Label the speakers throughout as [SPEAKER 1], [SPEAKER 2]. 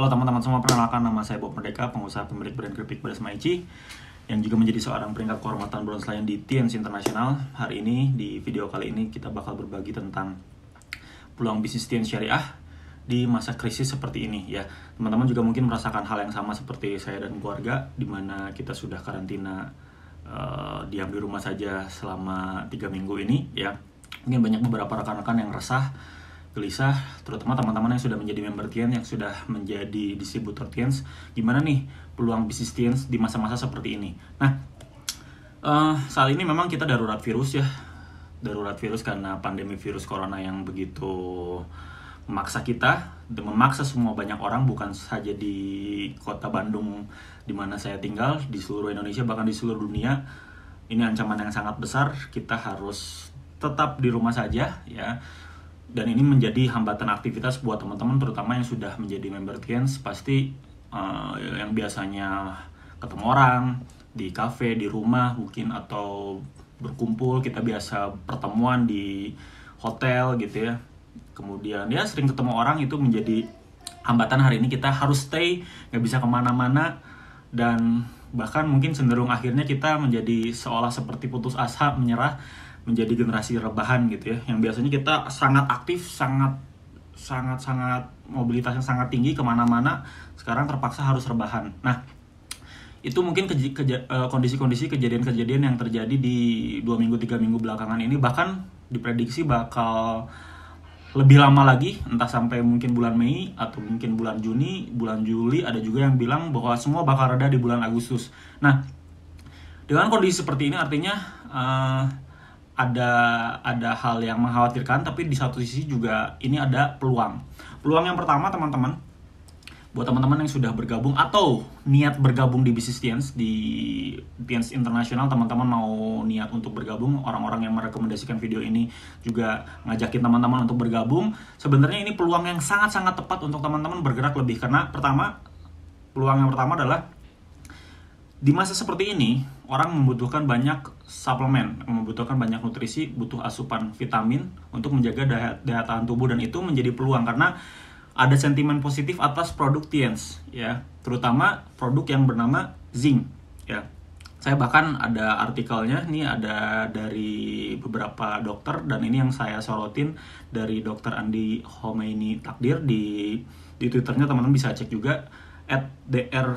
[SPEAKER 1] Halo teman-teman semua, perkenalkan nama saya Bob Merdeka, pengusaha pemilik brand keripik Pedas Maici yang juga menjadi seorang peringkat kehormatan bronze lion di TNC Internasional. Hari ini, di video kali ini kita bakal berbagi tentang peluang bisnis TNC Syariah di masa krisis seperti ini ya. Teman-teman juga mungkin merasakan hal yang sama seperti saya dan keluarga di mana kita sudah karantina uh, diam di rumah saja selama tiga minggu ini ya. Mungkin banyak beberapa rekan-rekan yang resah gelisah, terutama teman-teman yang sudah menjadi member Tien, yang sudah menjadi distributor Tien, gimana nih peluang bisnis Tien di masa-masa seperti ini? Nah, uh, saat ini memang kita darurat virus ya, darurat virus karena pandemi virus corona yang begitu memaksa kita, dan memaksa semua banyak orang, bukan saja di kota Bandung di mana saya tinggal, di seluruh Indonesia, bahkan di seluruh dunia, ini ancaman yang sangat besar, kita harus tetap di rumah saja ya dan ini menjadi hambatan aktivitas buat teman-teman terutama yang sudah menjadi member Kians pasti uh, yang biasanya ketemu orang di kafe di rumah mungkin atau berkumpul kita biasa pertemuan di hotel gitu ya kemudian ya sering ketemu orang itu menjadi hambatan hari ini kita harus stay nggak bisa kemana-mana dan bahkan mungkin cenderung akhirnya kita menjadi seolah seperti putus asa menyerah menjadi generasi rebahan gitu ya yang biasanya kita sangat aktif sangat sangat sangat mobilitasnya sangat tinggi kemana-mana sekarang terpaksa harus rebahan nah itu mungkin e, kondisi-kondisi kejadian-kejadian yang terjadi di dua minggu tiga minggu belakangan ini bahkan diprediksi bakal lebih lama lagi entah sampai mungkin bulan Mei atau mungkin bulan Juni bulan Juli ada juga yang bilang bahwa semua bakal reda di bulan Agustus nah dengan kondisi seperti ini artinya uh, ada ada hal yang mengkhawatirkan tapi di satu sisi juga ini ada peluang. Peluang yang pertama teman-teman buat teman-teman yang sudah bergabung atau niat bergabung di bisnis Tians di Tians Internasional teman-teman mau niat untuk bergabung orang-orang yang merekomendasikan video ini juga ngajakin teman-teman untuk bergabung sebenarnya ini peluang yang sangat-sangat tepat untuk teman-teman bergerak lebih karena pertama peluang yang pertama adalah di masa seperti ini orang membutuhkan banyak suplemen, membutuhkan banyak nutrisi, butuh asupan vitamin untuk menjaga daya, daya tahan tubuh dan itu menjadi peluang karena ada sentimen positif atas produk Tiens ya, terutama produk yang bernama zinc ya. Saya bahkan ada artikelnya, ini ada dari beberapa dokter dan ini yang saya sorotin dari dokter Andi Homeini Takdir di di Twitternya teman-teman bisa cek juga at dr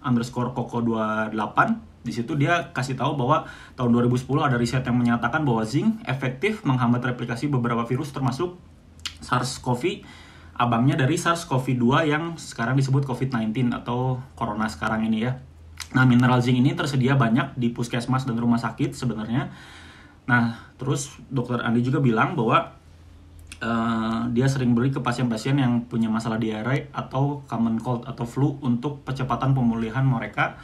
[SPEAKER 1] underscore koko 28 di situ dia kasih tahu bahwa tahun 2010 ada riset yang menyatakan bahwa zinc efektif menghambat replikasi beberapa virus termasuk SARS-CoV abangnya dari SARS-CoV-2 yang sekarang disebut COVID-19 atau corona sekarang ini ya. Nah, mineral zinc ini tersedia banyak di puskesmas dan rumah sakit sebenarnya. Nah, terus dokter Andi juga bilang bahwa Uh, dia sering beri ke pasien-pasien yang punya masalah diare atau common cold atau flu untuk percepatan pemulihan mereka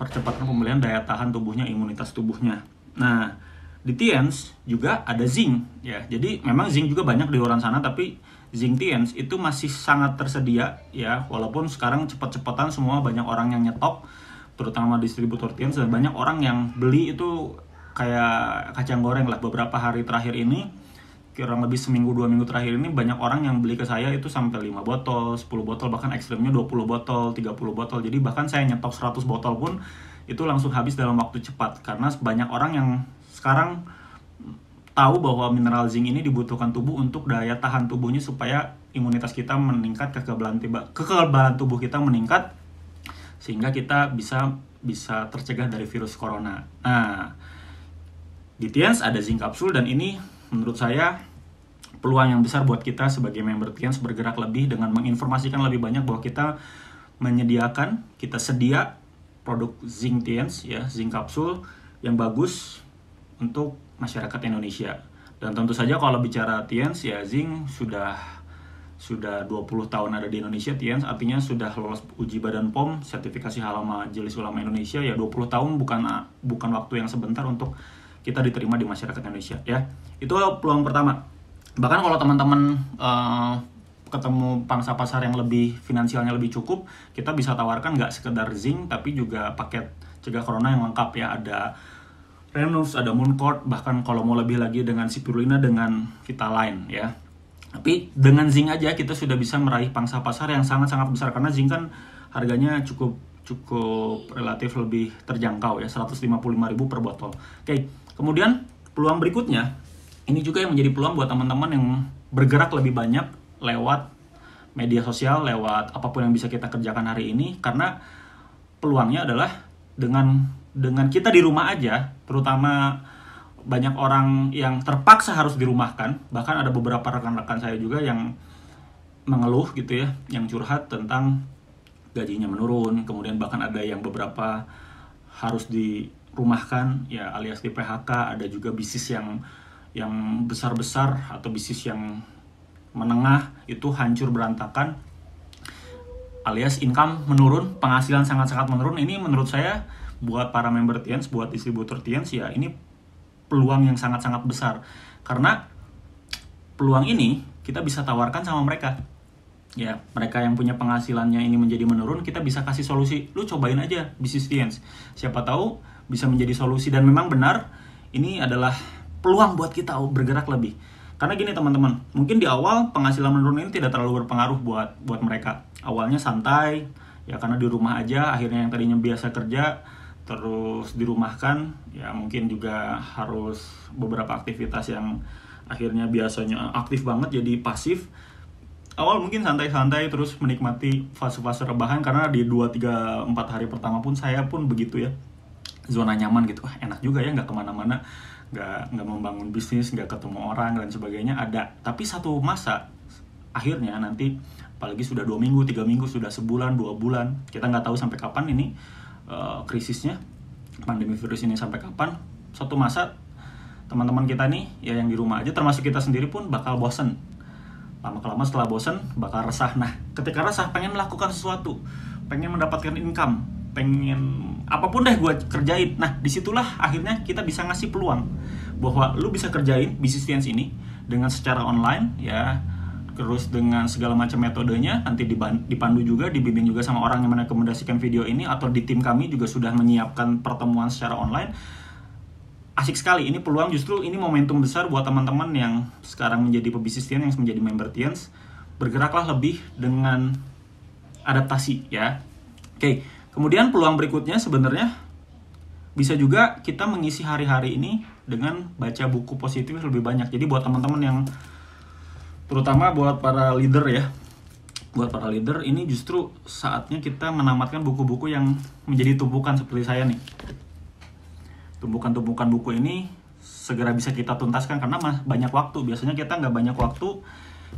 [SPEAKER 1] percepatan pembelian daya tahan tubuhnya, imunitas tubuhnya. Nah, di Tiens juga ada zinc ya. Jadi memang zinc juga banyak di luar sana tapi zinc Tiens itu masih sangat tersedia ya walaupun sekarang cepat-cepatan semua banyak orang yang nyetok terutama distributor Tiens dan banyak orang yang beli itu kayak kacang goreng lah beberapa hari terakhir ini kurang lebih seminggu dua minggu terakhir ini banyak orang yang beli ke saya itu sampai 5 botol, 10 botol, bahkan ekstrimnya 20 botol, 30 botol. Jadi bahkan saya nyetok 100 botol pun itu langsung habis dalam waktu cepat karena banyak orang yang sekarang tahu bahwa mineral zinc ini dibutuhkan tubuh untuk daya tahan tubuhnya supaya imunitas kita meningkat, kekebalan tiba, kekebalan tubuh kita meningkat sehingga kita bisa bisa tercegah dari virus corona. Nah, di Tiens ada zinc kapsul dan ini menurut saya peluang yang besar buat kita sebagai member tians bergerak lebih dengan menginformasikan lebih banyak bahwa kita menyediakan, kita sedia produk zinc tians ya, zinc kapsul yang bagus untuk masyarakat Indonesia. Dan tentu saja kalau bicara tians ya zinc sudah sudah 20 tahun ada di Indonesia tians artinya sudah lolos uji Badan POM sertifikasi halal Majelis Ulama Indonesia ya 20 tahun bukan bukan waktu yang sebentar untuk kita diterima di masyarakat Indonesia ya. Itu peluang pertama bahkan kalau teman-teman uh, ketemu pangsa pasar yang lebih finansialnya lebih cukup kita bisa tawarkan nggak sekedar zinc tapi juga paket cegah corona yang lengkap ya ada Renus, ada Mooncord, bahkan kalau mau lebih lagi dengan Sipirulina dengan Vitaline ya. Tapi dengan zinc aja kita sudah bisa meraih pangsa pasar yang sangat-sangat besar karena zinc kan harganya cukup cukup relatif lebih terjangkau ya 155.000 per botol. Oke, kemudian peluang berikutnya ini juga yang menjadi peluang buat teman-teman yang bergerak lebih banyak lewat media sosial, lewat apapun yang bisa kita kerjakan hari ini karena peluangnya adalah dengan dengan kita di rumah aja, terutama banyak orang yang terpaksa harus dirumahkan, bahkan ada beberapa rekan-rekan saya juga yang mengeluh gitu ya, yang curhat tentang gajinya menurun, kemudian bahkan ada yang beberapa harus dirumahkan ya alias di PHK, ada juga bisnis yang yang besar-besar atau bisnis yang menengah itu hancur berantakan alias income menurun, penghasilan sangat-sangat menurun. Ini menurut saya buat para member Tiens, buat distributor Tiens ya ini peluang yang sangat-sangat besar. Karena peluang ini kita bisa tawarkan sama mereka. Ya, mereka yang punya penghasilannya ini menjadi menurun, kita bisa kasih solusi. Lu cobain aja bisnis Tiens. Siapa tahu bisa menjadi solusi dan memang benar ini adalah peluang buat kita bergerak lebih. Karena gini teman-teman, mungkin di awal penghasilan menurun ini tidak terlalu berpengaruh buat buat mereka. Awalnya santai, ya karena di rumah aja, akhirnya yang tadinya biasa kerja terus dirumahkan, ya mungkin juga harus beberapa aktivitas yang akhirnya biasanya aktif banget jadi pasif. Awal mungkin santai-santai terus menikmati fase-fase rebahan karena di 2 3 4 hari pertama pun saya pun begitu ya zona nyaman gitu wah enak juga ya nggak kemana-mana nggak nggak membangun bisnis nggak ketemu orang dan sebagainya ada tapi satu masa akhirnya nanti apalagi sudah dua minggu tiga minggu sudah sebulan dua bulan kita nggak tahu sampai kapan ini uh, krisisnya pandemi virus ini sampai kapan satu masa teman-teman kita nih ya yang di rumah aja termasuk kita sendiri pun bakal bosen lama kelamaan setelah bosen bakal resah nah ketika resah pengen melakukan sesuatu pengen mendapatkan income pengen apapun deh gue kerjain nah disitulah akhirnya kita bisa ngasih peluang bahwa lu bisa kerjain bisnis dance ini dengan secara online ya terus dengan segala macam metodenya nanti dipandu juga dibimbing juga sama orang yang merekomendasikan video ini atau di tim kami juga sudah menyiapkan pertemuan secara online asik sekali ini peluang justru ini momentum besar buat teman-teman yang sekarang menjadi pebisnis Tian yang menjadi member Tians bergeraklah lebih dengan adaptasi ya oke okay Kemudian peluang berikutnya sebenarnya bisa juga kita mengisi hari-hari ini dengan baca buku positif lebih banyak. Jadi buat teman-teman yang terutama buat para leader ya, buat para leader ini justru saatnya kita menamatkan buku-buku yang menjadi tumpukan seperti saya nih. Tumpukan-tumpukan buku ini segera bisa kita tuntaskan karena banyak waktu. Biasanya kita nggak banyak waktu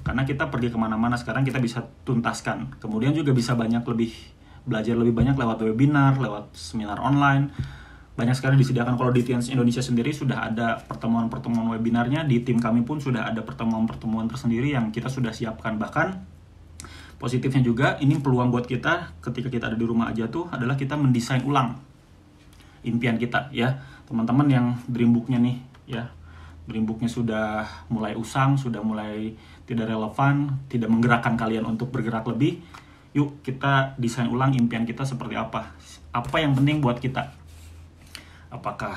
[SPEAKER 1] karena kita pergi kemana-mana. Sekarang kita bisa tuntaskan. Kemudian juga bisa banyak lebih belajar lebih banyak lewat webinar, lewat seminar online. Banyak sekali disediakan kalau di Tians Indonesia sendiri sudah ada pertemuan-pertemuan webinarnya, di tim kami pun sudah ada pertemuan-pertemuan tersendiri yang kita sudah siapkan. Bahkan positifnya juga ini peluang buat kita ketika kita ada di rumah aja tuh adalah kita mendesain ulang impian kita ya. Teman-teman yang dream book-nya nih ya, dream book-nya sudah mulai usang, sudah mulai tidak relevan, tidak menggerakkan kalian untuk bergerak lebih yuk kita desain ulang impian kita seperti apa apa yang penting buat kita apakah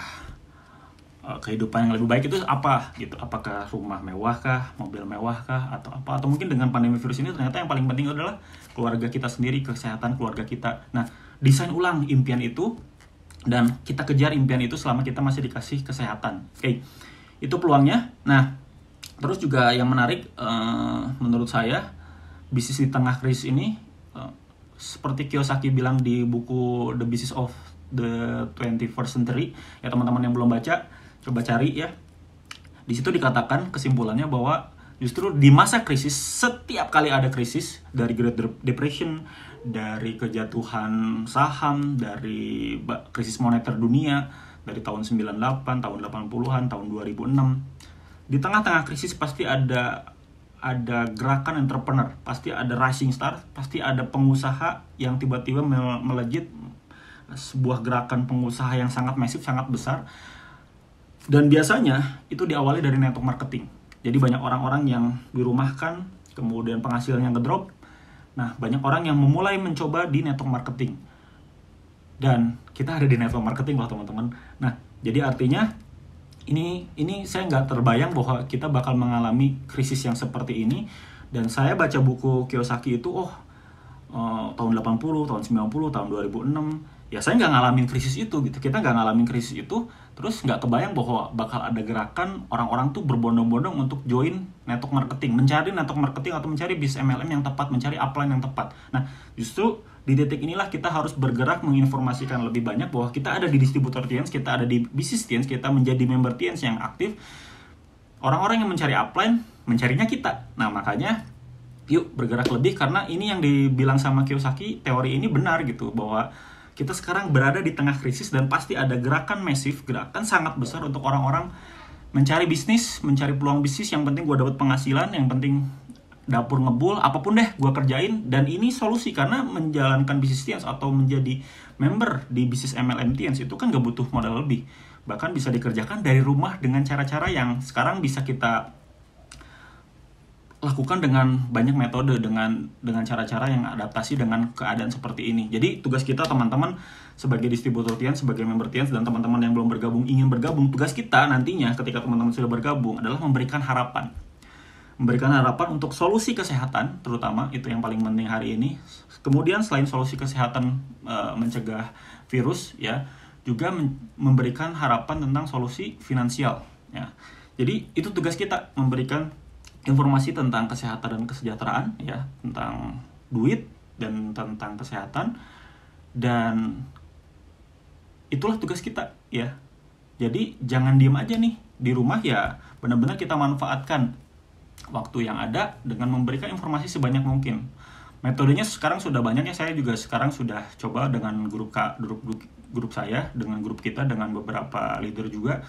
[SPEAKER 1] eh, kehidupan yang lebih baik itu apa gitu apakah rumah mewah kah mobil mewah kah atau apa atau mungkin dengan pandemi virus ini ternyata yang paling penting adalah keluarga kita sendiri kesehatan keluarga kita nah desain ulang impian itu dan kita kejar impian itu selama kita masih dikasih kesehatan. Oke, okay. itu peluangnya. Nah, terus juga yang menarik uh, menurut saya bisnis di tengah krisis ini Eh, seperti Kiyosaki bilang di buku The Business of the 21st Century ya teman-teman yang belum baca coba cari ya di situ dikatakan kesimpulannya bahwa justru di masa krisis setiap kali ada krisis dari Great Depression dari kejatuhan saham dari krisis moneter dunia dari tahun 98 tahun 80-an tahun 2006 di tengah-tengah krisis pasti ada ada gerakan entrepreneur, pasti ada rising star, pasti ada pengusaha yang tiba-tiba melejit sebuah gerakan pengusaha yang sangat masif, sangat besar. Dan biasanya itu diawali dari network marketing. Jadi banyak orang-orang yang dirumahkan, kemudian penghasilannya ngedrop. Nah, banyak orang yang memulai mencoba di network marketing. Dan kita ada di network marketing loh teman-teman. Nah, jadi artinya ini ini saya nggak terbayang bahwa kita bakal mengalami krisis yang seperti ini dan saya baca buku Kiyosaki itu oh uh, tahun 80 tahun 90 tahun 2006 ya saya nggak ngalamin krisis itu gitu kita nggak ngalamin krisis itu terus nggak kebayang bahwa bakal ada gerakan orang-orang tuh berbondong-bondong untuk join network marketing mencari network marketing atau mencari bis MLM yang tepat mencari upline yang tepat nah justru di detik inilah kita harus bergerak menginformasikan lebih banyak bahwa kita ada di distributor TNS, kita ada di bisnis TNS, kita menjadi member TNS yang aktif. Orang-orang yang mencari upline, mencarinya kita. Nah, makanya yuk bergerak lebih karena ini yang dibilang sama Kiyosaki, teori ini benar gitu bahwa kita sekarang berada di tengah krisis dan pasti ada gerakan masif, gerakan sangat besar untuk orang-orang mencari bisnis, mencari peluang bisnis, yang penting gue dapat penghasilan, yang penting dapur ngebul apapun deh gue kerjain dan ini solusi karena menjalankan bisnis tians atau menjadi member di bisnis MLM tians itu kan gak butuh modal lebih bahkan bisa dikerjakan dari rumah dengan cara-cara yang sekarang bisa kita lakukan dengan banyak metode dengan dengan cara-cara yang adaptasi dengan keadaan seperti ini. Jadi tugas kita teman-teman sebagai distributor tians sebagai member tians dan teman-teman yang belum bergabung ingin bergabung, tugas kita nantinya ketika teman-teman sudah bergabung adalah memberikan harapan memberikan harapan untuk solusi kesehatan terutama itu yang paling penting hari ini. Kemudian selain solusi kesehatan e, mencegah virus ya, juga memberikan harapan tentang solusi finansial ya. Jadi itu tugas kita memberikan informasi tentang kesehatan dan kesejahteraan ya, tentang duit dan tentang kesehatan dan itulah tugas kita ya. Jadi jangan diem aja nih di rumah ya benar-benar kita manfaatkan waktu yang ada dengan memberikan informasi sebanyak mungkin. Metodenya sekarang sudah banyak ya, saya juga sekarang sudah coba dengan grup K, grup grup saya, dengan grup kita, dengan beberapa leader juga.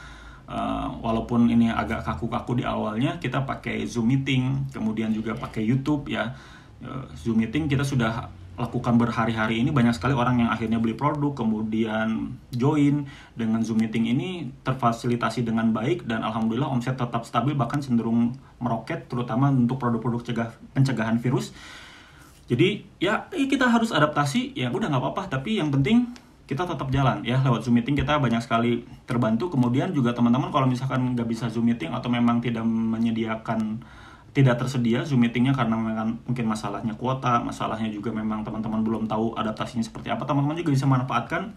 [SPEAKER 1] Uh, walaupun ini agak kaku-kaku di awalnya, kita pakai Zoom meeting, kemudian juga pakai YouTube ya. Uh, Zoom meeting kita sudah lakukan berhari-hari ini banyak sekali orang yang akhirnya beli produk kemudian join dengan Zoom meeting ini terfasilitasi dengan baik dan alhamdulillah omset tetap stabil bahkan cenderung meroket terutama untuk produk-produk cegah pencegahan virus. Jadi ya kita harus adaptasi ya udah nggak apa-apa tapi yang penting kita tetap jalan ya lewat Zoom meeting kita banyak sekali terbantu kemudian juga teman-teman kalau misalkan nggak bisa Zoom meeting atau memang tidak menyediakan tidak tersedia Zoom meetingnya karena memang mungkin masalahnya kuota, masalahnya juga memang teman-teman belum tahu adaptasinya seperti apa. Teman-teman juga bisa manfaatkan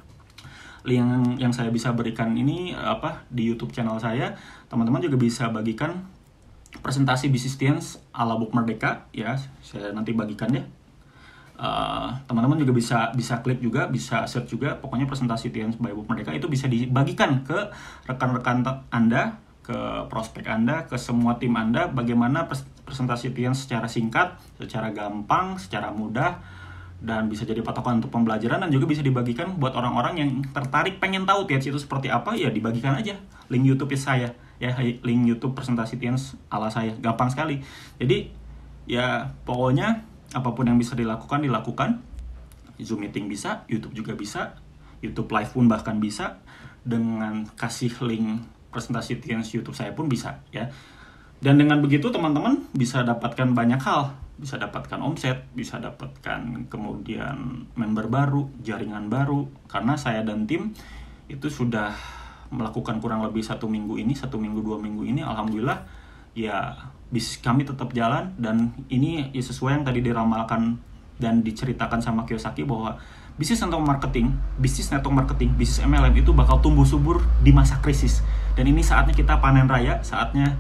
[SPEAKER 1] link yang, yang saya bisa berikan ini apa di YouTube channel saya. Teman-teman juga bisa bagikan presentasi bisnis tiens ala Book Merdeka ya. Saya nanti bagikan ya. teman eh, teman-teman juga bisa bisa klik juga bisa search juga pokoknya presentasi tiens by Book Merdeka itu bisa dibagikan ke rekan-rekan Anda ke prospek Anda, ke semua tim Anda, bagaimana presentasi tian secara singkat, secara gampang, secara mudah, dan bisa jadi patokan untuk pembelajaran dan juga bisa dibagikan buat orang-orang yang tertarik pengen tahu tian itu seperti apa ya dibagikan aja link YouTube saya ya link YouTube presentasi tips ala saya gampang sekali jadi ya pokoknya apapun yang bisa dilakukan dilakukan Zoom meeting bisa YouTube juga bisa YouTube live pun bahkan bisa dengan kasih link presentasi Tiens YouTube saya pun bisa ya. Dan dengan begitu teman-teman bisa dapatkan banyak hal, bisa dapatkan omset, bisa dapatkan kemudian member baru, jaringan baru, karena saya dan tim itu sudah melakukan kurang lebih satu minggu ini, satu minggu dua minggu ini, alhamdulillah ya bis kami tetap jalan dan ini ya, sesuai yang tadi diramalkan dan diceritakan sama Kiyosaki bahwa bisnis network marketing, bisnis network marketing, bisnis MLM itu bakal tumbuh subur di masa krisis. Dan ini saatnya kita panen raya, saatnya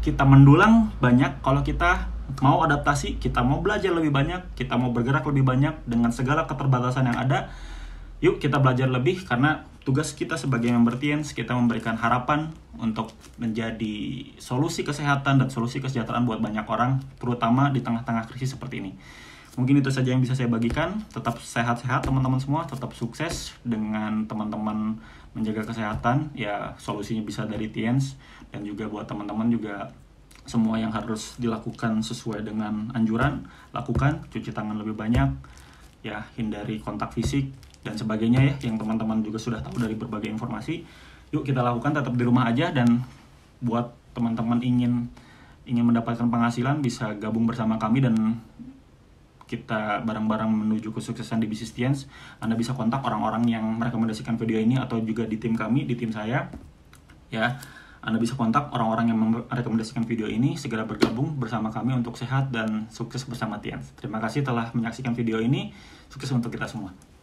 [SPEAKER 1] kita mendulang banyak kalau kita mau adaptasi, kita mau belajar lebih banyak, kita mau bergerak lebih banyak dengan segala keterbatasan yang ada. Yuk kita belajar lebih karena tugas kita sebagai member TNS kita memberikan harapan untuk menjadi solusi kesehatan dan solusi kesejahteraan buat banyak orang terutama di tengah-tengah krisis seperti ini. Mungkin itu saja yang bisa saya bagikan. Tetap sehat-sehat teman-teman semua, tetap sukses dengan teman-teman menjaga kesehatan. Ya, solusinya bisa dari Tiens dan juga buat teman-teman juga semua yang harus dilakukan sesuai dengan anjuran, lakukan cuci tangan lebih banyak, ya hindari kontak fisik dan sebagainya ya yang teman-teman juga sudah tahu dari berbagai informasi. Yuk kita lakukan tetap di rumah aja dan buat teman-teman ingin ingin mendapatkan penghasilan bisa gabung bersama kami dan kita bareng-bareng menuju kesuksesan di bisnis Tians, Anda bisa kontak orang-orang yang merekomendasikan video ini atau juga di tim kami, di tim saya. Ya, Anda bisa kontak orang-orang yang merekomendasikan video ini, segera bergabung bersama kami untuk sehat dan sukses bersama Tians. Terima kasih telah menyaksikan video ini, sukses untuk kita semua.